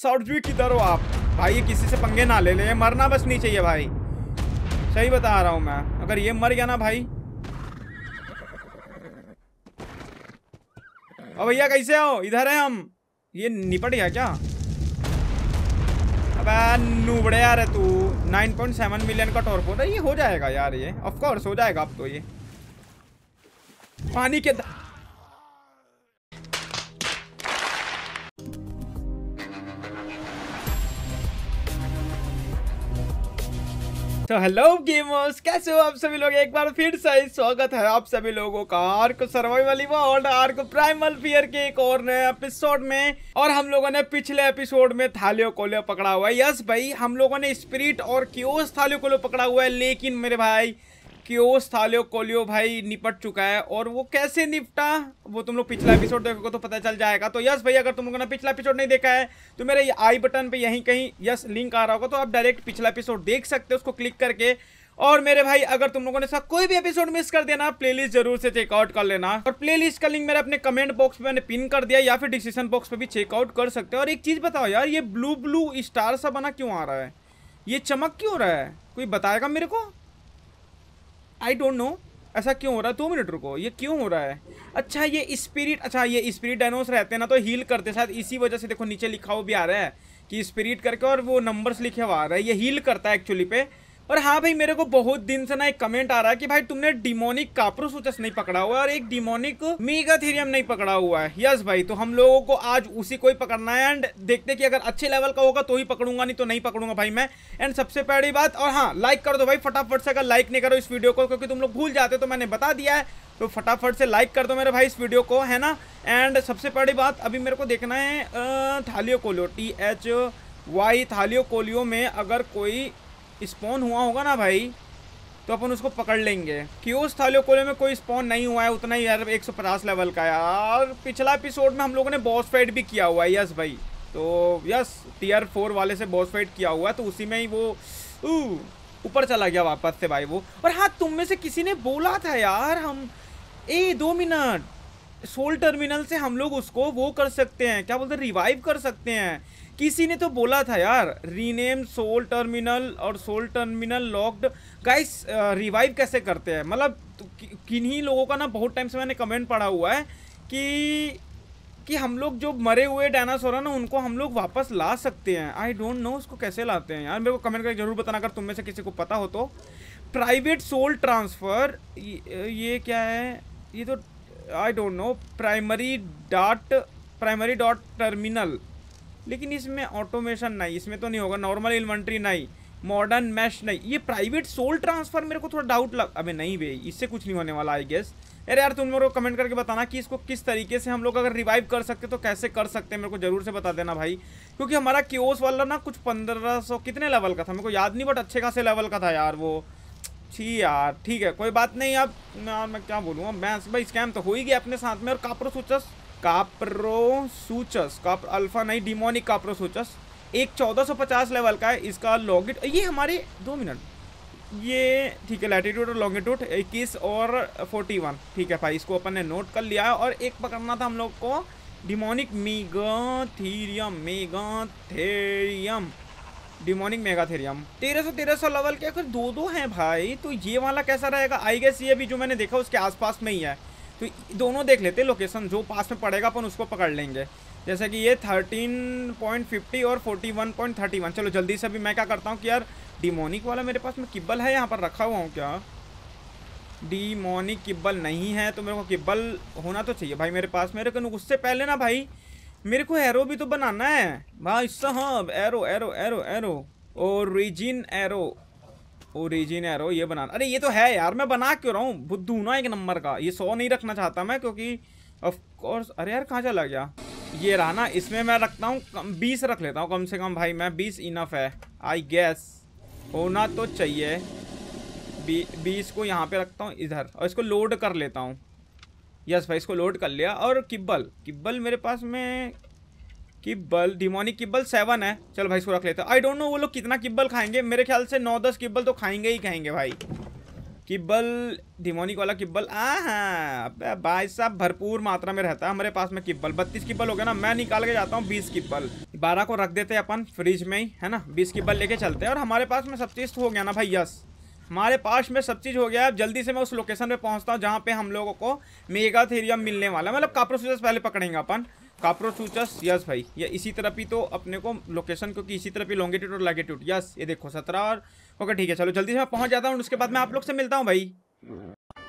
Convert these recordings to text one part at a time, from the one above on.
Surgery किधर हो आप भाई ये किसी से पंगे ना ले ले मरना बस नहीं चाहिए भाई सही बता रहा हूँ मैं अगर ये मर गया ना भाई अब भैया कैसे हो इधर है हम ये निपट गया क्या अबे नूबड़े यार तू 9.7 मिलियन का टॉर्क टॉर्पोर ये हो जाएगा यार ये ऑफ कोर्स हो जाएगा अब तो ये पानी के तो हेलो गेमर्स कैसे हो आप सभी लोग एक बार फिर से स्वागत है आप सभी लोगों का ark survival world ark primal fear के एक और नए एपिसोड में और हम लोगों ने पिछले एपिसोड में थालियों कोलियो पकड़ा हुआ है यस भाई हम लोगों ने स्पिरिट और क्योस थालियों कोलियो पकड़ा हुआ है लेकिन मेरे भाई क्योस थालियो कोलियो भाई निपट चुका है और वो कैसे निपटा वो तुम लोग पिछला एपिसोड देखोगे तो पता चल जाएगा तो यस भाई अगर तुम लोगों ने पिछला एपिसोड नहीं देखा है तो मेरे आई बटन पे यहीं कहीं यस लिंक आ रहा होगा तो आप डायरेक्ट पिछला एपिसोड देख सकते हो उसको क्लिक करके और मेरे भाई अगर तुम लोगों ने इसका कोई भी एपिसोड मिस कर देना लिस्ट जरूर से चेकआउट कर लेना और लिस्ट का लिंक मेरे अपने कमेंट बॉक्स में पिन कर दिया या फिर डिस्क्रिप्शन बॉक्स में भी चेकआउट कर सकते हो और एक चीज बताओ यार ये ब्लू ब्लू स्टार सा बना क्यों आ रहा है ये चमक क्यों रहा है कोई बताएगा मेरे को आई डोंट नो ऐसा क्यों हो रहा है दो मिनट रुको ये क्यों हो रहा है अच्छा ये स्पिरिट अच्छा ये स्पिरिट डायनोस रहते हैं ना तो हील करते शायद इसी वजह से देखो नीचे लिखा हुआ भी आ रहा है कि स्पिरिट करके और वो नंबर्स लिखे हुआ आ रहा है ये हील करता है एक्चुअली पे और हाँ भाई मेरे को बहुत दिन से ना एक कमेंट आ रहा है कि भाई तुमने डिमोनिक काप्रोसूचस नहीं पकड़ा हुआ और एक डिमोनिक मेगा थीरियम नहीं पकड़ा हुआ है यस भाई तो हम लोगों को आज उसी को ही पकड़ना है एंड देखते कि अगर अच्छे लेवल का होगा तो ही पकड़ूंगा नहीं तो नहीं पकड़ूंगा भाई मैं एंड सबसे पहली बात और हाँ लाइक कर दो भाई फटाफट से अगर लाइक नहीं करो इस वीडियो को क्योंकि तुम लोग भूल जाते हो तो मैंने बता दिया है तो फटाफट से लाइक कर दो मेरे भाई इस वीडियो को है ना एंड सबसे पहली बात अभी मेरे को देखना है thylacoleo T H Y thylacoleo में अगर कोई स्पॉन हुआ होगा ना भाई तो अपन उसको पकड़ लेंगे थाले कोले में कोई स्पॉन नहीं हुआ है उतना ही यार एक लेवल का यार पिछला एपिसोड में हम लोगों ने बॉस फाइट भी किया हुआ है यस भाई तो यस टीयर फोर वाले से बॉस फाइट किया हुआ है तो उसी में ही वो ऊपर चला गया वापस से भाई वो और हाँ तुम में से किसी ने बोला था यार हम ए दो मिनट सोल टर्मिनल से हम लोग उसको वो कर सकते हैं क्या बोलते हैं रिवाइव कर सकते हैं किसी ने तो बोला था यार रीनेम सोल टर्मिनल और soul terminal locked guys revive कैसे करते हैं मतलब किन्हीं लोगों का ना बहुत टाइम से मैंने कमेंट पढ़ा हुआ है कि कि हम लोग जो मरे हुए डायनासोर है ना उनको हम लोग वापस ला सकते हैं आई डोंट नो उसको कैसे लाते हैं यार मेरे को कमेंट करके जरूर बताना अगर तुम में से किसी को पता हो तो प्राइवेट सोल ट्रांसफ़र ये, ये क्या है ये तो I don't know primary dot primary dot terminal लेकिन इसमें ऑटोमेशन नहीं इसमें तो नहीं होगा नॉर्मल इन्वेंट्री नहीं मॉडर्न मैश नहीं ये प्राइवेट सोल ट्रांसफ़र मेरे को थोड़ा डाउट लग अबे नहीं भे इससे कुछ नहीं होने वाला आई गेस अरे यार तुम लोग कमेंट करके बताना कि इसको किस तरीके से हम लोग अगर रिवाइव कर सकते तो कैसे कर सकते हैं मेरे को जरूर से बता देना भाई क्योंकि हमारा क्योस वाला ना कुछ पंद्रह सौ कितने लेवल का था मेरे को याद नहीं बट अच्छे खासे लेवल का था यार वो छी यार ठीक है कोई बात नहीं अब मैं मैं क्या बोलूँगा मैं भाई स्कैम तो हो ही गया अपने साथ में और कापरो सूचस काप्रो सूचस काप अल्फा नहीं डिमोनिक कापरो सूचस एक पचास लेवल का है इसका लॉगिट ये हमारे दो मिनट ये ठीक है लैटीट्यूड और लॉन्गिट्यूड इक्कीस और फोर्टी वन ठीक है भाई इसको अपन ने नोट कर लिया है और एक पकड़ना था हम लोग को demonic megatherium megatherium demonic megatherium तेरह सौ लेवल के अगर दो दो हैं भाई तो ये वाला कैसा रहेगा आई गेस ये भी जो मैंने देखा उसके आसपास में ही है तो दोनों देख लेते लोकेशन जो पास में पड़ेगा अपन उसको पकड़ लेंगे जैसे कि ये थर्टीन पॉइंट फिफ्टी और forty one point thirty one चलो जल्दी से अभी मैं क्या करता हूँ कि यार डिमोनिक वाला मेरे पास में किब्बल है यहाँ पर रखा हुआ हूँ क्या डिमोनिक किब्बल नहीं है तो मेरे को किब्बल होना तो चाहिए भाई मेरे पास मेरे को उससे पहले ना भाई मेरे को एरो भी तो बनाना है भाई साहब arrow arrow arrow arrow origin arrow origin arrow ये बनाना अरे ये तो है यार मैं बना क्यों रहा हूँ बुद्धू ना एक नंबर का ये सौ नहीं रखना चाहता मैं क्योंकि ऑफ कोर्स अरे यार कहाँ चला गया ये रहा ना इसमें मैं रखता हूँ बीस रख लेता हूँ कम से कम भाई मैं बीस इनफ है आई गैस होना तो चाहिए बी बीस को यहाँ पे रखता हूँ इधर और इसको लोड कर लेता हूँ यस भाई इसको लोड कर लिया और किब्बल किब्बल मेरे पास में किब्बल डिमोनिक किब्बल सेवन है चल भाई इसको रख लेते आई डोंट नो वो लोग कितना किब्बल खाएंगे मेरे ख्याल से नौ दस किब्बल तो खाएंगे ही खाएंगे भाई किब्बल डिमोनिक वाला किब्बल आ हाँ भाई साहब भरपूर मात्रा में रहता है हमारे पास में किब्बल बत्तीस किब्बल हो गया ना मैं निकाल के जाता हूँ बीस किब्बल बारह को रख देते हैं अपन फ्रिज में ही है ना बीस किब्बल लेके चलते हैं और हमारे पास में सब चीज़ हो गया ना भाई यस हमारे पास में सब चीज़ हो गया है अब जल्दी से मैं उस लोकेशन पे पहुंचता हूँ जहाँ पे हम लोगों को मेगा थेरियम मिलने वाला है मतलब काप्रोसूचस पहले पकड़ेंगे अपन काप्रोसूचस यस भाई ये इसी तरफ ही तो अपने को लोकेशन क्योंकि इसी तरफ ही लॉन्गिट्यूड और लॉगिट्यूड यस ये देखो सत्रह और ओके ठीक है चलो जल्दी से मैं पहुँच जाता हूँ उसके बाद मैं आप लोग से मिलता हूँ भाई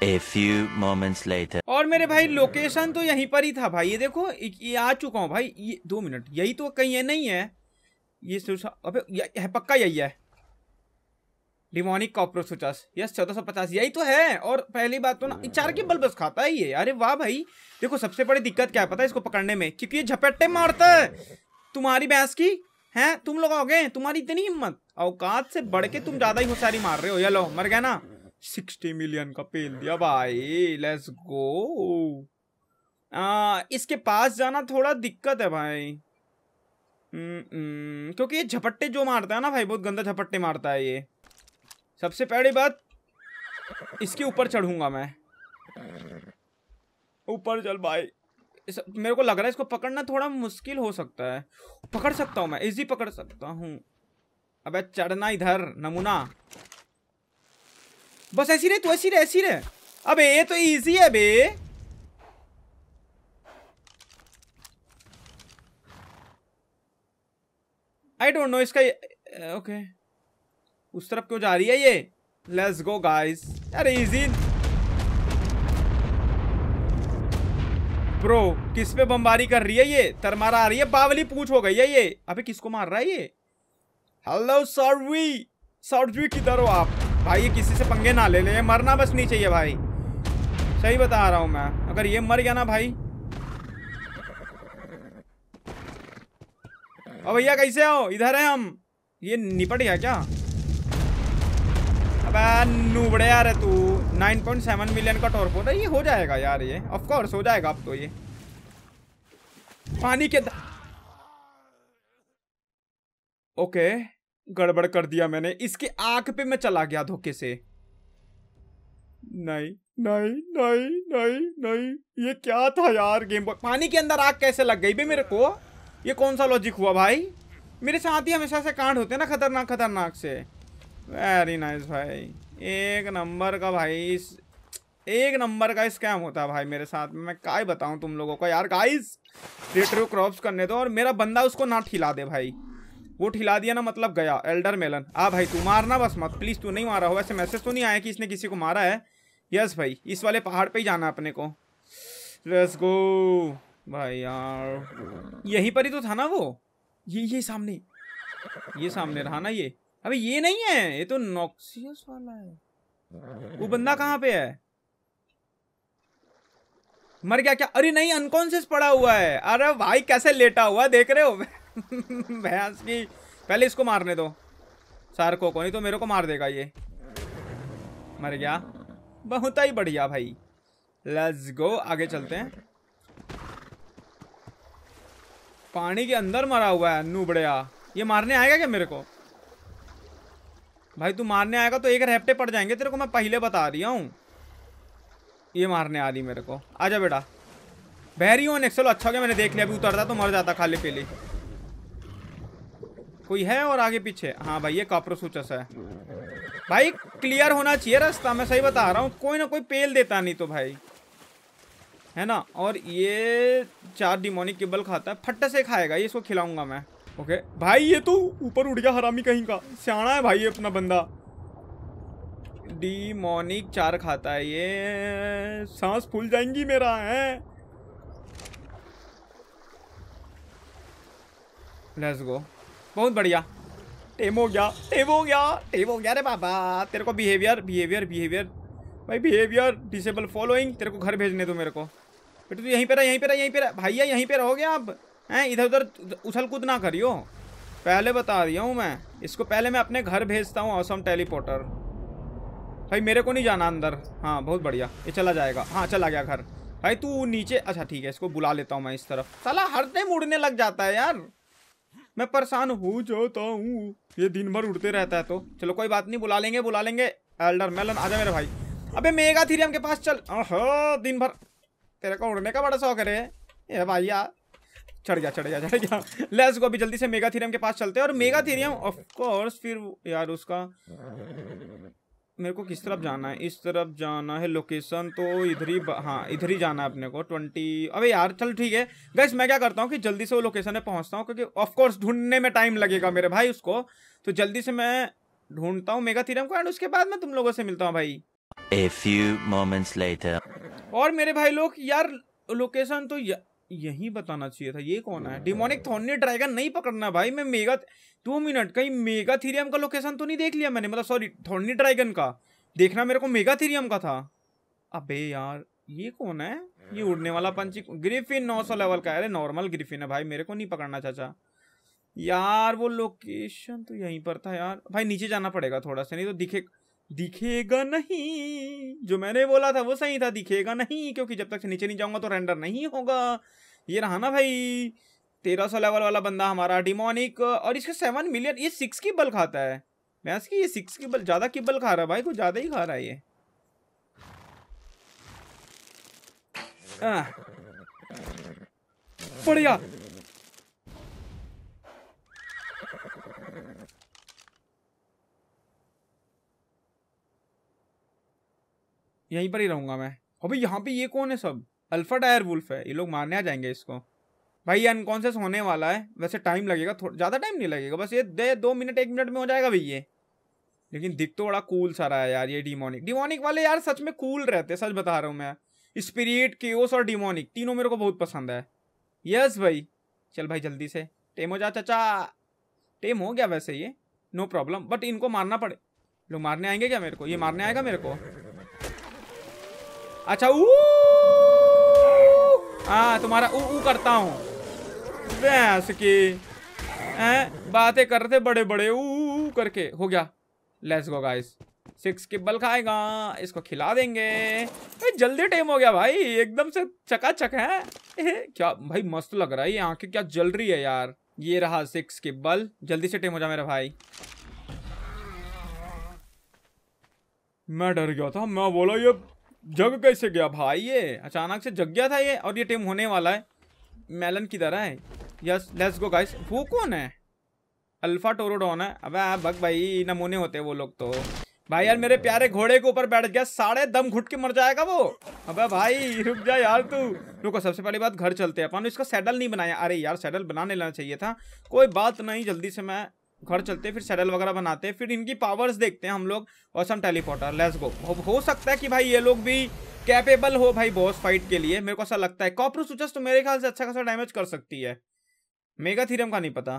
A few moments later. और मेरे भाई लोकेशन तो यहीं पर ही था भाई ये देखो ये आ चुका हूँ भाई ये दो मिनट यही तो कहीं है नहीं है ये तो अबे पक्का यही है डिमोनिक कॉपरोच यस चौदह सौ पचास यही तो है और पहली बात तो ना चार के बल्बस बस खाता है ये अरे वाह भाई देखो सबसे बड़ी दिक्कत क्या है पता है इसको पकड़ने में क्योंकि ये झपट्टे मारता है तुम्हारी भैंस की हैं तुम लोग आओगे तुम्हारी इतनी हिम्मत औकात से बढ़ के तुम ज्यादा ही होशियारी मार रहे हो यो मर गया ना सिक्सटी मिलियन का पेल दिया भाई लेट्स गो आ, इसके पास जाना थोड़ा दिक्कत है भाई हम्म, हम्म। क्योंकि ये झपट्टे जो मारता है ना भाई बहुत गंदा झपट्टे मारता है ये सबसे पहली बात इसके ऊपर चढ़ूंगा मैं ऊपर चल भाई मेरे को लग रहा है इसको पकड़ना थोड़ा मुश्किल हो सकता है पकड़ सकता हूँ मैं इजी पकड़ सकता हूँ अबे चढ़ना इधर नमूना बस ऐसी रहे तू ऐसी रहे ऐसी रहे अबे ये तो इजी है बे आई डोंट नो इसका ओके okay. उस तरफ क्यों जा रही है ये लेट्स गो गाइस यार इजी ब्रो किस पे बमबारी कर रही है ये तरमारा आ रही है बावली पूछ हो गई है ये अबे किसको मार रहा है ये हेलो सॉर्वी सॉर्वी किधर हो आप भाई ये किसी से पंगे ना ले ले मरना बस नहीं चाहिए भाई सही बता रहा हूं मैं अगर ये मर गया ना भाई अब भैया कैसे हो इधर है हम ये निपट गया क्या अबे नूबड़े यार है तू 9.7 मिलियन का होता है ये हो जाएगा यार ये ऑफ कोर्स हो जाएगा अब तो ये पानी के ओके गड़बड़ कर दिया मैंने इसके आंख पे मैं चला गया धोखे से नहीं नहीं नहीं नहीं नहीं ये क्या था यार गेम बॉय पानी के अंदर आग कैसे लग गई बे मेरे को ये कौन सा लॉजिक हुआ भाई मेरे साथ ही हमेशा से कांड होते हैं ना खतरनाक खतरनाक से वेरी नाइस भाई एक नंबर का भाई एक नंबर का स्कैम होता है भाई मेरे साथ में मैं का बताऊँ तुम लोगों को यार गाइस रेट्रो क्रॉप्स करने दो और मेरा बंदा उसको ना ठिला दे भाई वो ठिला दिया ना मतलब गया एल्डर मेलन आ भाई तू मारना बस मत प्लीज़ तू नहीं मारा हो वैसे मैसेज तो नहीं आया कि इसने किसी को मारा है यस भाई इस वाले पहाड़ पे ही जाना अपने को लेट्स गो भाई यार यहीं पर ही तो था ना वो ये ये सामने ये सामने रहा ना ये अबे ये नहीं है ये तो नॉक्सियस वाला है वो बंदा कहाँ पे है मर गया क्या अरे नहीं अनकॉन्सियस पड़ा हुआ है अरे भाई कैसे लेटा हुआ देख रहे हो भैंस की पहले इसको मारने दो सार को नहीं तो मेरे को मार देगा ये मर गया बहुत ही बढ़िया भाई लेट्स गो आगे चलते हैं पानी के अंदर मरा हुआ है नूबड़िया ये मारने आएगा क्या मेरे को भाई तू मारने आएगा तो एक रेपटे पड़ जाएंगे तेरे को मैं पहले बता रहा हूँ ये मारने आ रही मेरे को आजा बेटा बहरी हो नेक्सल अच्छा हो गया मैंने देख लिया अभी उतरता तो मर जाता खाली पीली कोई है और आगे पीछे हाँ भाई ये कॉपर सूचस है भाई क्लियर होना चाहिए रास्ता मैं सही बता रहा हूँ कोई ना कोई पेल देता नहीं तो भाई है ना और ये चार डिमोनिक केबल खाता है फट्टे से खाएगा ये इसको खिलाऊंगा मैं ओके भाई ये तो ऊपर उड़ गया हरामी कहीं का सियाणा है भाई ये अपना बंदा डी मोनिक चार खाता है ये सांस फूल जाएंगी मेरा है लेट्स गो बहुत बढ़िया टेम हो गया टेम हो गया टेम हो गया रे बाबा तेरे को बिहेवियर बिहेवियर बिहेवियर भाई बिहेवियर डिसेबल फॉलोइंग तेरे को घर भेजने दो मेरे को बेटा तू यहीं पे पर यहीं पे पर यहीं पे पर भैया यहीं पे रहोगे आप हैं इधर उधर उछल कूद ना करियो पहले बता दिया हूँ मैं इसको पहले मैं अपने घर भेजता हूँ असम टेलीपोर्टर भाई मेरे को नहीं जाना अंदर हाँ बहुत बढ़िया ये चला जाएगा हाँ चला गया घर भाई तू नीचे अच्छा ठीक है इसको बुला लेता हूँ मैं इस तरफ साला हर टाइम उड़ने लग जाता है यार मैं परेशान हो जाता हूँ ये दिन भर उड़ते रहता है तो चलो कोई बात नहीं बुला लेंगे बुला लेंगे एल्डर मेलन जाए मेरे भाई अबे मेगा थीरियम के पास चल दिन भर तेरे को उड़ने का बड़ा शौक है रे ये यार चढ़ गया चढ़ गया चढ़ गया लेट्स गो अभी जल्दी से मेगा थीरियम के पास चलते हैं और मेगा थीरियम ऑफ कोर्स फिर यार उसका मेरे को किस तरफ जाना है इस तरफ जाना है लोकेशन तो इधर ही हाँ इधर ही जाना है अपने को ट्वेंटी अबे यार चल ठीक है गैस मैं क्या करता हूँ कि जल्दी से वो लोकेशन पे पहुँचता हूँ क्योंकि ऑफकोर्स ढूंढने में टाइम लगेगा मेरे भाई उसको तो जल्दी से मैं ढूंढता हूँ मेगा थीरम को एंड उसके बाद मैं तुम लोगों से मिलता हूँ भाई ए फ्यू मोमेंट्स लेटर और मेरे भाई लोग यार लोकेशन तो या... यही बताना चाहिए था ये कौन है डिमोनिक थोनी ड्रैगन नहीं पकड़ना भाई मैं मेगा टू मिनट कहीं मेगा थीरियम का लोकेशन तो नहीं देख लिया मैंने मतलब सॉरी थोनी ड्रैगन का देखना मेरे को मेगा थीरियम का था अबे यार ये कौन है ये उड़ने वाला पंछी ग्रिफिन नौ सौ लेवल का है अरे नॉर्मल ग्रिफिन है भाई मेरे को नहीं पकड़ना चाचा यार वो लोकेशन तो यहीं पर था यार भाई नीचे जाना पड़ेगा थोड़ा सा नहीं तो दिखे दिखेगा नहीं जो मैंने बोला था वो सही था दिखेगा नहीं क्योंकि जब तक से नीचे नहीं जाऊंगा तो रेंडर नहीं होगा ये रहा ना भाई तेरह सौ लेवल वाला बंदा हमारा डिमोनिक और इसके सेवन मिलियन ये सिक्स की बल खाता है भैंस की ये सिक्स की बल ज़्यादा की बल खा रहा है भाई कुछ ज़्यादा ही खा रहा है ये बढ़िया यहीं पर ही रहूँगा मैं भाई यहाँ पे ये कौन है सब अल्फा टायर वुल्फ है ये लोग मारने आ जाएंगे इसको भाई ये अनकॉन्सियस होने वाला है वैसे टाइम लगेगा थोड़ा ज़्यादा टाइम नहीं लगेगा बस ये दे दो मिनट एक मिनट में हो जाएगा भाई ये लेकिन दिख तो बड़ा कूल सारा है यार ये डिमोनिक डिमोनिक वाले यार सच में कूल रहते सच बता रहा हूँ मैं स्पिरिट केओस और डिमोनिक तीनों मेरे को बहुत पसंद है यस भाई चल भाई जल्दी से टेम हो जा चाचा टेम हो गया वैसे ये नो प्रॉब्लम बट इनको मारना पड़े लोग मारने आएंगे क्या मेरे को ये मारने आएगा मेरे को अच्छा उ हाँ तुम्हारा उ करता हूँ भैंस की हैं बातें कर रहे थे बड़े बड़े ऊ करके हो गया लेट्स गो गाइस सिक्स की बल खाएगा इसको खिला देंगे भाई जल्दी टाइम हो गया भाई एकदम से चकाचक है क्या भाई मस्त लग रहा है ये आंखें क्या जल रही है यार ये रहा सिक्स की बल जल्दी से टाइम हो जा मेरा भाई मैं डर गया था मैं बोला ये जग कैसे गया भाई ये अचानक से जग गया था ये और ये टीम होने वाला है मेलन की तरह है यस लेट्स गो गाइस वो कौन है अल्फा टोरोडोन है अबे भग हाँ, भाई नमूने होते हैं वो लोग तो भाई यार मेरे प्यारे घोड़े के ऊपर बैठ गया साढ़े दम घुट के मर जाएगा वो अबे भाई रुक जा यार तू रुको सबसे पहली बात घर चलते हैं अपन इसका सैडल नहीं बनाया अरे यार सैडल बना लेना चाहिए था कोई बात नहीं जल्दी से मैं घर चलते हैं फिर सेडल वगैरह बनाते हैं फिर इनकी पावर्स देखते हैं हम लोग औसम टेलीपोर्टर लेट्स गो हो हो सकता है कि भाई ये लोग भी कैपेबल हो भाई बॉस फाइट के लिए मेरे को ऐसा लगता है कॉपर सुचस तो मेरे ख्याल से अच्छा खासा डैमेज कर सकती है मेगा थीरम का नहीं पता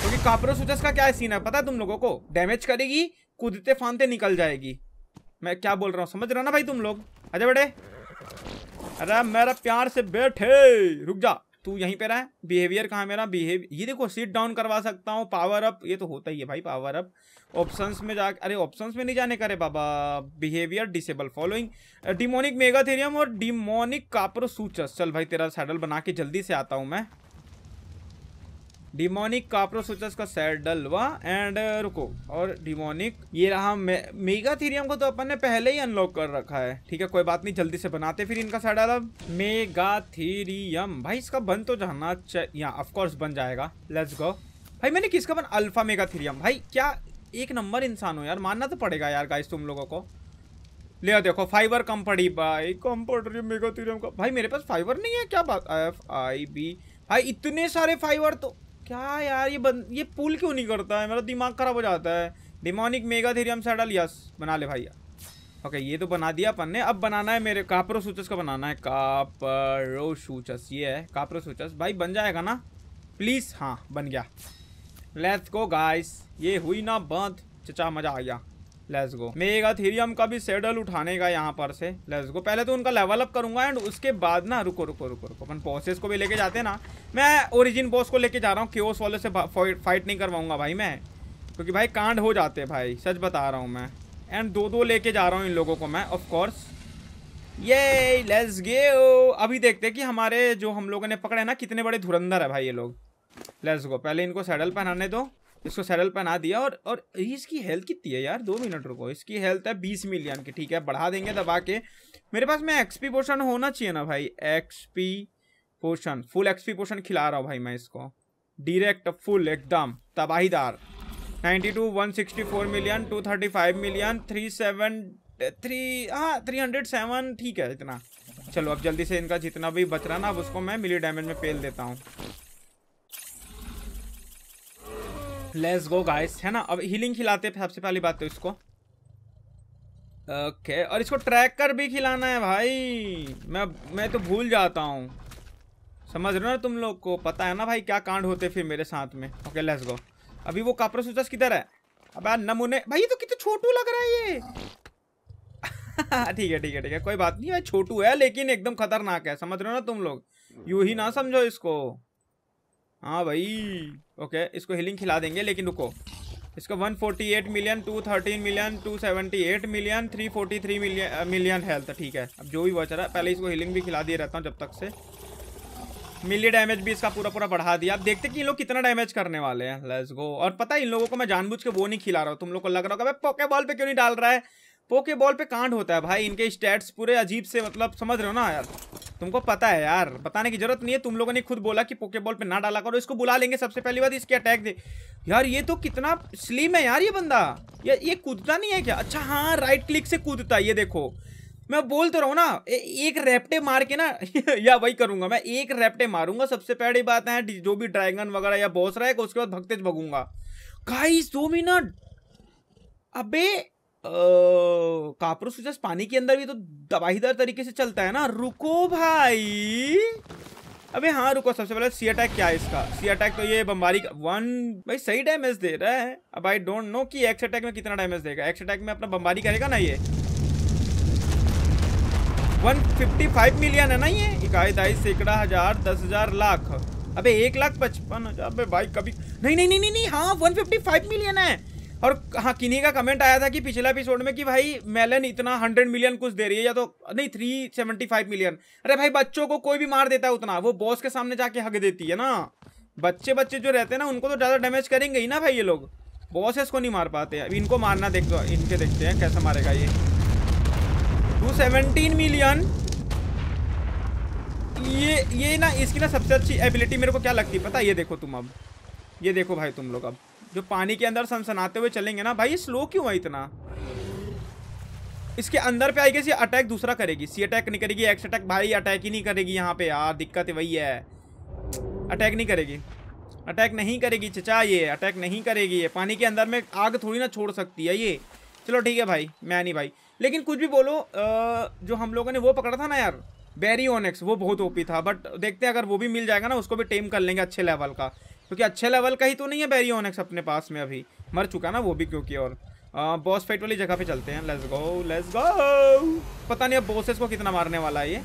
क्योंकि तो कापरो सुचस का क्या सीन है पता है तुम लोगों को डैमेज करेगी कूदते फांदते निकल जाएगी मैं क्या बोल रहा हूँ समझ रहा ना भाई तुम लोग अजय बड़े अरे मेरा प्यार से बैठे रुक जा तू यहीं पे रहा बिहेवियर कहाँ मेरा बिहेव ये देखो सीट डाउन करवा सकता हूँ पावर अप ये तो होता ही है भाई पावर अप ऑप्शंस में जा अरे ऑप्शंस में नहीं जाने करे बाबा behaviour disable following demonic megatherium और डिमोनिक सूचस चल भाई तेरा सैडल बना के जल्दी से आता हूँ मैं डिमोनिक काप्रोसोचस का सैडल वा एंड रुको और डिमोनिक ये रहा मे, मेगा थीरियम को तो अपन ने पहले ही अनलॉक कर रखा है ठीक है कोई बात नहीं जल्दी से बनाते फिर इनका सैडल अब मेगा थीरियम भाई इसका बन तो जाना चाहिए ऑफकोर्स बन जाएगा लेट्स गो भाई मैंने किसका बन अल्फा मेगा थीरियम भाई क्या एक नंबर इंसान हो यार मानना तो पड़ेगा यार गाइस तुम लोगों को ले देखो फाइबर कम पड़ी भाई कम पड़ रही मेगा थीरियम का भाई मेरे पास फाइबर नहीं है क्या बात एफ आई बी भाई इतने सारे फाइबर तो क्या यार ये बन ये पुल क्यों नहीं करता है मेरा दिमाग खराब हो जाता है demonic megatherium saddle yes बना ले भाई ओके ये तो बना दिया अपन ने अब बनाना है मेरे कापरो सूचस का बनाना है कापरो सूचस ये है कापरो सूचस भाई बन जाएगा ना प्लीज़ हाँ बन गया लेट्स गो गाइस ये हुई ना बंद चचा मज़ा आ गया लेट्स गो मेगा थीरियम का भी सेडल उठाने का यहाँ पर से लेट्स गो पहले तो उनका लेवल अप करूंगा एंड उसके बाद ना रुको रुको रुको रुको अपन बॉसेस को भी लेके जाते हैं ना मैं ओरिजिन बॉस को लेके जा रहा हूँ क्योस वाले से फाइट नहीं करवाऊंगा भाई मैं क्योंकि भाई कांड हो जाते हैं भाई सच बता रहा हूँ मैं एंड दो दो लेके जा रहा हूँ इन लोगों को मैं ऑफकोर्स ये लेट्स गे अभी देखते कि हमारे जो हम लोगों ने पकड़े ना कितने बड़े धुरंधर है भाई ये लोग लेट्स गो पहले इनको सेडल पहनाने दो इसको सैडल पहना दिया और और इसकी हेल्थ कितनी है यार दो मिनट रुको इसकी हेल्थ है बीस मिलियन की ठीक है बढ़ा देंगे दबा के मेरे पास में एक्सपी पोशन होना चाहिए ना भाई XP potion full XP potion खिला रहा हूँ भाई मैं इसको डायरेक्ट फुल एकदम तबाहीदार ninety two one sixty four million two thirty five million three seven three हाँ थ्री हंड्रेड सेवन ठीक है इतना चलो अब जल्दी से इनका जितना भी बच रहा ना अब उसको मैं मिली डैमेज में पेल देता हूँ लेट्स गो गाइस है ना अब हीलिंग खिलाते हैं सबसे पहली बात तो इसको ओके okay, और इसको ट्रैकर भी खिलाना है भाई मैं मैं तो भूल जाता हूँ समझ रहे हो ना तुम लोग को पता है ना भाई क्या कांड होते फिर मेरे साथ में ओके okay, लेट्स गो अभी वो कापर सुचस किधर है अब यार नमूने भाई ये तो कितना छोटू लग रहा है ये ठीक है ठीक है ठीक है कोई बात नहीं भाई छोटू है लेकिन एकदम खतरनाक है समझ रहे हो ना तुम लोग यू ही ना समझो इसको हाँ भाई ओके इसको हीलिंग खिला देंगे लेकिन रुको इसका 148 million 213 million 278 million 343 million million health ठीक है अब जो भी बच रहा है पहले इसको हीलिंग भी खिला दिए रहता हूँ जब तक से मिली डैमेज भी इसका पूरा पूरा बढ़ा दिया अब देखते कि इन लोग कितना डैमेज करने वाले हैं लेट्स गो और पता है इन लोगों को मैं जानबूझ के वो नहीं खिला रहा हूँ तुम लोग को लग रहा होगा मैं बॉल पे क्यों नहीं डाल रहा है पोके बॉल पे कांड होता है भाई इनके स्टैट्स पूरे अजीब से मतलब समझ रहे हो ना यार तुमको पता है यार बताने की जरूरत नहीं है तुम लोगों ने खुद बोला कि पोके बॉल पे ना डाला करो इसको बुला लेंगे सबसे पहली बात इसके अटैक दे यार ये तो कितना स्लिम है यार ये बंदा ये ये कूदता नहीं है क्या अच्छा हाँ राइट क्लिक से कूदता है ये देखो मैं बोल तो रहा हूँ ना ए, एक रेपटे मार के ना या वही करूंगा मैं एक रेपटे मारूंगा सबसे पहली बात है जो भी ड्रैगन वगैरह या बॉस रहेगा उसके बाद भगतेज भगूंगा का दो मिनट अबे कापरू सुचस पानी के अंदर भी तो दबाहीदार तरीके से चलता है ना रुको भाई अबे हाँ रुको सबसे पहले सी अटैक क्या है इसका सी अटैक तो ये बम्बारी का वन भाई सही डैमेज दे रहा है अब आई डोंट नो कि एक्स अटैक में कितना डैमेज देगा एक्स अटैक में अपना बम्बारी करेगा ना ये 155 मिलियन है ना ये इकाई दाई सैकड़ा हजार दस हजार लाख अबे एक लाख पचपन हजार भाई कभी नहीं नहीं नहीं नहीं हाँ 155 मिलियन है और हाँ किन्हीं का कमेंट आया था कि पिछले एपिसोड में कि भाई मेलन इतना हंड्रेड मिलियन कुछ दे रही है या तो नहीं थ्री सेवेंटी फाइव मिलियन अरे भाई बच्चों को कोई भी मार देता है उतना वो बॉस के सामने जाके हक देती है ना बच्चे बच्चे जो रहते हैं ना उनको तो ज़्यादा डैमेज करेंगे ही ना भाई ये लोग बॉस इसको नहीं मार पाते अभी इनको मारना देख दो इनके देखते हैं कैसे मारेगा ये टू सेवनटीन मिलियन ये ये ना इसकी ना सबसे अच्छी एबिलिटी मेरे को क्या लगती है पता ये देखो तुम अब ये देखो भाई तुम लोग अब जो पानी के अंदर सनसनाते हुए चलेंगे ना भाई स्लो क्यों है इतना इसके अंदर पे आएगी सी अटैक दूसरा करेगी सी अटैक नहीं करेगी एक्स अटैक भाई अटैक ही नहीं करेगी यहाँ पे यार दिक्कत वही है अटैक नहीं करेगी अटैक नहीं करेगी चचा ये अटैक नहीं करेगी ये पानी के अंदर में आग थोड़ी ना छोड़ सकती है ये चलो ठीक है भाई मैं नहीं भाई लेकिन कुछ भी बोलो जो हम लोगों ने वो पकड़ा था ना यार बैरी ओनेक्स वो बहुत ओपी था बट देखते हैं अगर वो भी मिल जाएगा ना उसको भी टेम कर लेंगे अच्छे लेवल का क्योंकि अच्छे लेवल का ही तो नहीं है बैरियोनेक्स अपने पास में अभी मर चुका ना वो भी क्योंकि और बॉस फाइट वाली जगह पे चलते हैं लेट्स गो लेट्स गो पता नहीं अब बॉसेस को कितना मारने वाला है ये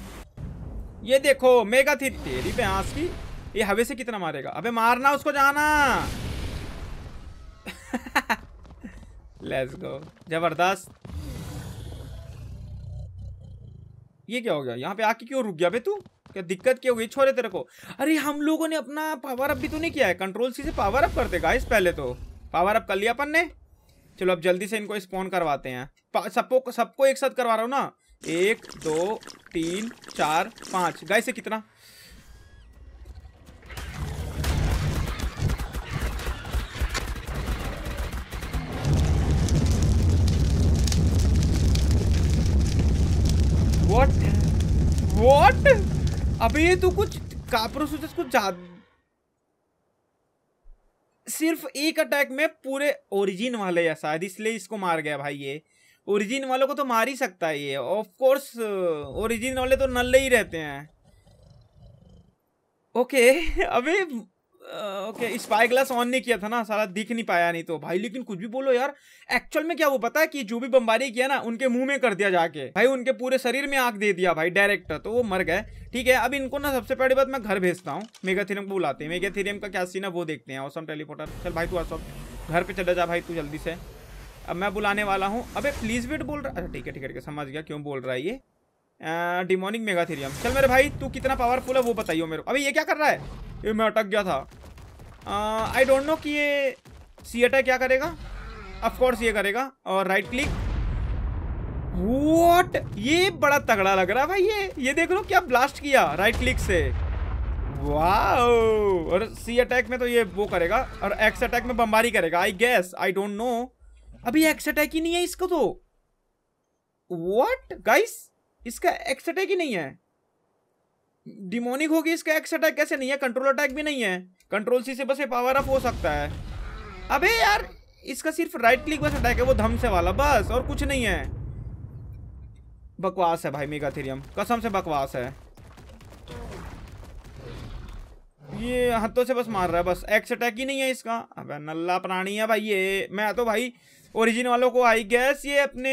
ये देखो मेगा थी तेरी पे आस की ये हवे से कितना मारेगा अबे मारना उसको जाना लेट्स गो जबरदस्त ये क्या हो गया यहाँ पे आके क्यों रुक गया बे तू क्या दिक्कत क्या हुई छोरे तेरे को अरे हम लोगों ने अपना पावर अप भी तो नहीं किया है कंट्रोल सी से पावर अप करते गाइस पहले तो पावर अप कर लिया अपन ने चलो अब जल्दी से इनको स्पॉन करवाते हैं सबको सबको एक साथ करवा रहा हूँ ना एक दो तीन चार पाँच गाय से कितना What? What? अबे ये तो कुछ कुछ ज्यादा सिर्फ एक अटैक में पूरे ओरिजिन वाले या शायद इसलिए इसको मार गया भाई ये ओरिजिन वालों को तो मार ही सकता है ये ऑफ कोर्स ओरिजिन वाले तो नल्ले ही रहते हैं ओके अबे ओके स्पाई ग्लास ऑन नहीं किया था ना सारा दिख नहीं पाया नहीं तो भाई लेकिन कुछ भी बोलो यार एक्चुअल में क्या वो पता है कि जो भी बम्बारी किया ना उनके मुंह में कर दिया जाके भाई उनके पूरे शरीर में आग दे दिया भाई डायरेक्ट तो वो मर गए ठीक है अब इनको ना सबसे पहले बात मैं घर भेजता हूँ मेगाथीरियम को बुलाते हैं मेगाथीरियम का क्या सीन है वो देखते हैं औसम टेलीफोटर चल भाई तू असम घर पर चला जा भाई तू जल्दी से अब मैं बुलाने वाला हूँ अबे प्लीज वेट बोल रहा है ठीक है ठीक है समझ गया क्यों बोल रहा है ये डिमोनिक मेगाथेरियम चल मेरे भाई तू कितना पावरफुल है वो बताइयो मेरे को अभी ये क्या कर रहा है ये मैं अटक गया था आई डोंट नो कि ये सी अटैक क्या करेगा अफकोर्स ये करेगा और राइट क्लिक वॉट ये बड़ा तगड़ा लग रहा है भाई ये ये देख लो क्या ब्लास्ट किया राइट क्लिक से वाओ और सी अटैक में तो ये वो करेगा और एक्स अटैक में बमबारी करेगा I guess I don't know अभी एक्स अटैक ही नहीं है इसको तो वॉट गाइस इसका एक्स अटैक ही नहीं है डिमोनिक होगी इसका एक्स अटैक कैसे नहीं है कंट्रोल अटैक भी नहीं है कंट्रोल सी से बस ये पावर अप हो सकता है अबे यार इसका सिर्फ राइट क्लिक बस अटैक है वो धम से वाला बस और कुछ नहीं है बकवास है भाई मेगा थेरियम कसम से बकवास है ये हाथों से बस मार रहा है बस एक्स अटैक ही नहीं है इसका अब नल्ला प्राणी है भाई ये मैं तो भाई ओरिजिन वालों को आई गैस ये अपने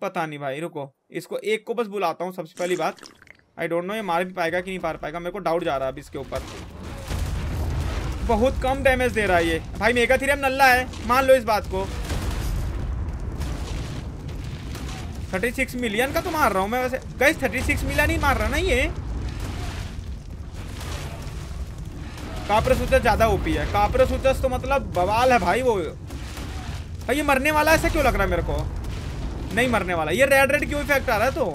पता नहीं भाई रुको इसको एक को बस बुलाता हूँ सबसे पहली बात आई डोंट नो ये मार भी पाएगा कि नहीं मार पाएगा मेरे को डाउट जा रहा है अभी इसके ऊपर बहुत कम डैमेज दे रहा है ये भाई मेगा थीरम नल्ला है मान लो इस बात को 36 मिलियन का तो मार रहा हूँ मैं वैसे गैस 36 मिलियन ही मार रहा ना ये कापर सूचस ज़्यादा ओपी है कापर सूचस तो मतलब बवाल है भाई वो भाई ये मरने वाला ऐसा क्यों लग रहा है मेरे को नहीं मरने वाला ये रेड रेड क्यों इफेक्ट आ रहा है तो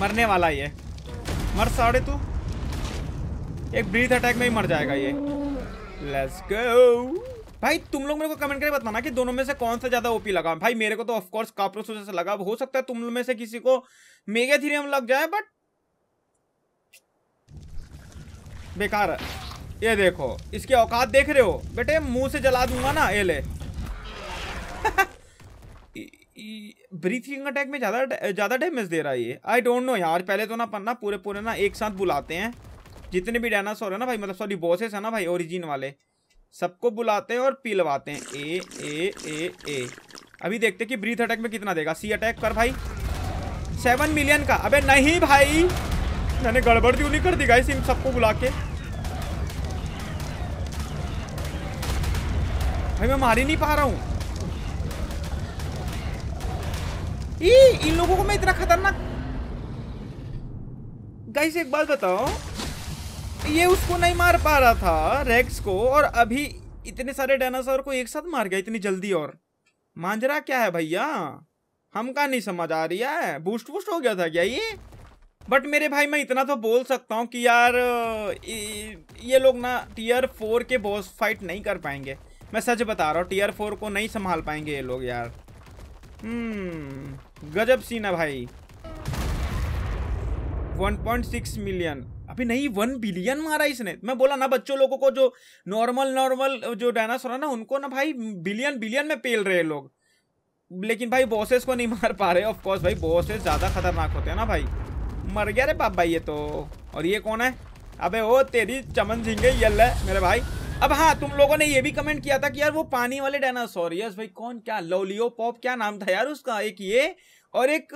मरने वाला ये मर साड़े तू एक ब्रीथ अटैक में ही मर जाएगा ये लेट्स गो भाई तुम लोग मेरे को कमेंट करके बताना कि दोनों में से कौन सा ज्यादा ओपी लगा भाई मेरे को तो ऑफकोर्स काप्रोस से लगा हो सकता है तुम में से किसी को मेगा थीरियम लग जाए बट बेकार है ये देखो इसके औकात देख रहे हो बेटे मुंह से जला दूंगा ना ये ले ब्रीथिंग अटैक में ज़्यादा ज़्यादा डैमेज दे रहा है ये आई डोंट नो यार पहले तो ना पन्ना पूरे पूरे ना एक साथ बुलाते हैं जितने भी डायनासोर है ना भाई मतलब सॉरी बॉसेस है ना भाई ओरिजिन वाले सबको बुलाते हैं और पिलवाते हैं ए ए ए ए अभी देखते हैं कि ब्रीथ अटैक में कितना देगा सी अटैक कर भाई सेवन मिलियन का अबे नहीं भाई मैंने गड़बड़ क्यों नहीं कर दी गाई सिम सबको बुला के भाई मैं मार ही नहीं पा रहा हूँ इन लोगों को मैं इतना खतरनाक गाइस एक बात बताओ ये उसको नहीं मार पा रहा था रेक्स को और अभी इतने सारे डायनासोर को एक साथ मार गया इतनी जल्दी और मांजरा क्या है भैया हम का नहीं समझ आ रही है बूस्ट बूस्ट हो गया था क्या ये बट मेरे भाई मैं इतना तो बोल सकता हूँ कि यार ये लोग ना टीयर फोर के बॉस फाइट नहीं कर पाएंगे मैं सच बता रहा हूँ टीयर फोर को नहीं संभाल पाएंगे ये लोग यार हम्म, गजब सीन है भाई 1.6 मिलियन अभी नहीं वन बिलियन मारा इसने मैं बोला ना बच्चों लोगों को जो नॉर्मल नॉर्मल जो डायनासोर है ना उनको ना भाई बिलियन बिलियन में पेल रहे लोग लेकिन भाई बॉसेस को नहीं मार पा रहे ऑफ कोर्स भाई बॉसेस ज़्यादा खतरनाक होते हैं ना भाई मर गया रे बाप भाई ये तो और ये कौन है अबे ओ तेरी चमन झिंगे यल मेरे भाई अब हाँ तुम लोगों ने ये भी कमेंट किया था कि यार वो पानी वाले डायनासोर यस भाई कौन क्या लोलियो पॉप क्या नाम था यार उसका एक ये और एक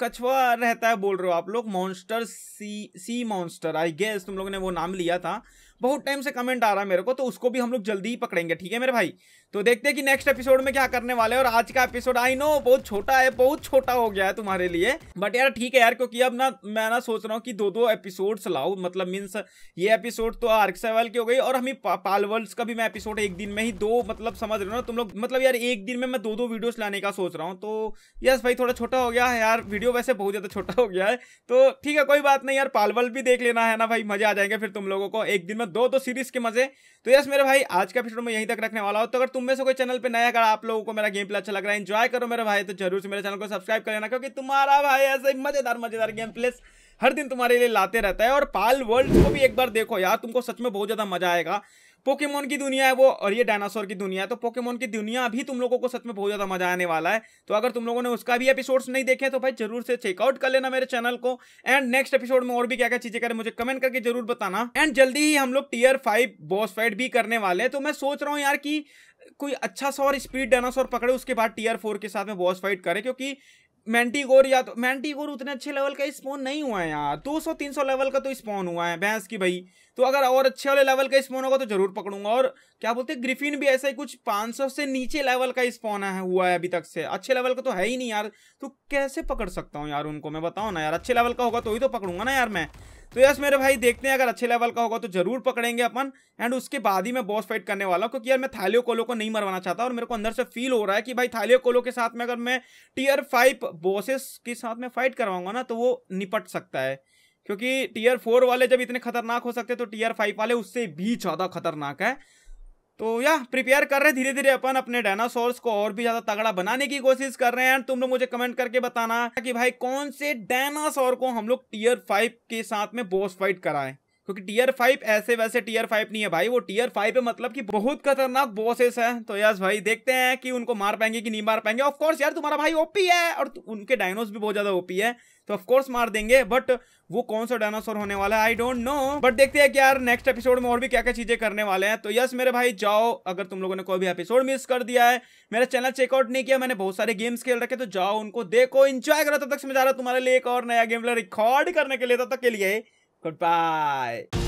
कछुआ रहता है बोल रहे हो आप लोग monster see see monster I guess तुम लोगों ने वो नाम लिया था बहुत टाइम से कमेंट आ रहा है मेरे को तो उसको भी हम लोग जल्दी ही पकड़ेंगे ठीक है मेरे भाई तो देखते हैं कि नेक्स्ट एपिसोड में क्या करने वाले हैं और आज का एपिसोड आई नो बहुत छोटा है बहुत छोटा हो गया है तुम्हारे लिए बट यार ठीक है यार क्योंकि अब ना मैं ना सोच रहा हूँ कि दो दो एपिसोड्स लाओ मतलब मीन्स ये एपिसोड तो आर्क सेवल की हो गई और हमें पालवल्स का भी मैं एपिसोड एक दिन में ही दो मतलब समझ रहे हो ना तुम लोग मतलब यार एक दिन में मैं दो दो वीडियोज लाने का सोच रहा हूँ तो यस भाई थोड़ा छोटा हो गया है यार वीडियो वैसे बहुत ज़्यादा छोटा हो गया है तो ठीक है कोई बात नहीं यार पालवल भी देख लेना है ना भाई मज़े आ जाएंगे फिर तुम लोगों को एक दिन में दो दो सीरीज के मज़े तो यस मेरे भाई आज का एपिसोड में यहीं तक रखने वाला हो तो अगर तुम उनमें से कोई चैनल पे नया कर आप लोगों को मेरा गेम प्ले अच्छा लग रहा है एंजॉय करो मेरे भाई तो जरूर से मेरे चैनल को सब्सक्राइब कर लेना क्योंकि तुम्हारा भाई ऐसे ही मजेदार मजेदार गेम प्ले हर दिन तुम्हारे लिए लाते रहता है और पाल वर्ल्ड को भी एक बार देखो यार तुमको सच में बहुत ज्यादा मजा आएगा पोकेमोन की दुनिया है वो और ये डायनासोर की दुनिया है तो पोकेमोन की दुनिया अभी तुम लोगों को सच में बहुत ज़्यादा मजा आने वाला है तो अगर तुम लोगों ने उसका भी एपिसोड्स नहीं देखे तो भाई जरूर से चेकआउट कर लेना मेरे चैनल को एंड नेक्स्ट एपिसोड में और भी क्या क्या चीज़ें करें मुझे कमेंट करके जरूर बताना एंड जल्दी ही हम लोग टीयर फाइव बॉस फाइट भी करने वाले हैं तो मैं सोच रहा हूँ यार की कोई अच्छा सा और स्पीड डायनासोर पकड़े उसके बाद टीयर फोर के साथ में बॉस फाइट करे क्योंकि मैंटीगोर या तो मैंटीगोर उतने अच्छे लेवल का स्पोन नहीं हुआ है यार 200-300 लेवल का तो स्पोन हुआ है भैंस की भाई तो अगर और अच्छे वाले लेवल का स्पोन होगा तो जरूर पकड़ूंगा और क्या बोलते हैं ग्रिफिन भी ऐसा ही कुछ 500 से नीचे लेवल का स्पोन है हुआ है अभी तक से अच्छे लेवल का तो है ही नहीं यार तो कैसे पकड़ सकता हूँ यार उनको मैं बताऊँ ना यार अच्छे लेवल का होगा तो ही तो पकड़ूंगा ना यार मैं तो यस मेरे भाई देखते हैं अगर अच्छे लेवल का होगा तो जरूर पकड़ेंगे अपन एंड उसके बाद ही मैं बॉस फाइट करने वाला हूँ क्योंकि यार मैं थालियो कोलो को नहीं मरवाना चाहता और मेरे को अंदर से फील हो रहा है कि भाई थालियो कोलो के साथ में अगर मैं टीयर फाइव बॉसेस के साथ में फाइट करवाऊंगा ना तो वो निपट सकता है क्योंकि टीयर फोर वाले जब इतने खतरनाक हो सकते तो टीयर फाइव वाले उससे भी ज़्यादा खतरनाक है तो या प्रिपेयर कर रहे धीरे धीरे अपन अपने डायनासोर्स को और भी ज्यादा तगड़ा बनाने की कोशिश कर रहे हैं तुम लोग मुझे कमेंट करके बताना कि भाई कौन से डायनासोर को हम लोग टीयर फाइव के साथ में बॉस फाइट कराएं क्योंकि टीयर फाइव ऐसे वैसे टीयर फाइव नहीं है भाई वो टीयर फाइव है मतलब कि बहुत खतरनाक बॉसेस है तो यस भाई देखते हैं कि उनको मार पाएंगे कि नहीं मार पाएंगे ऑफकोर्स यार तुम्हारा भाई ओपी है और उनके डायनोस भी बहुत ज्यादा ओपी है तो ऑफकोर्स मार देंगे बट वो कौन सा डायनासोर होने वाला है आई डोंट नो बट देखते हैं कि यार नेक्स्ट एपिसोड में और भी क्या क्या चीजें करने वाले हैं तो यस मेरे भाई जाओ अगर तुम लोगों ने कोई भी एपिसोड मिस कर दिया है मेरा चैनल चेकआउट नहीं किया मैंने बहुत सारे गेम्स खेल रखे तो जाओ उनको देखो इंजॉय करो तब तक समझा रहा तुम्हारे लिए एक और नया गेम रिकॉर्ड करने के लिए तब तक के लिए Goodbye.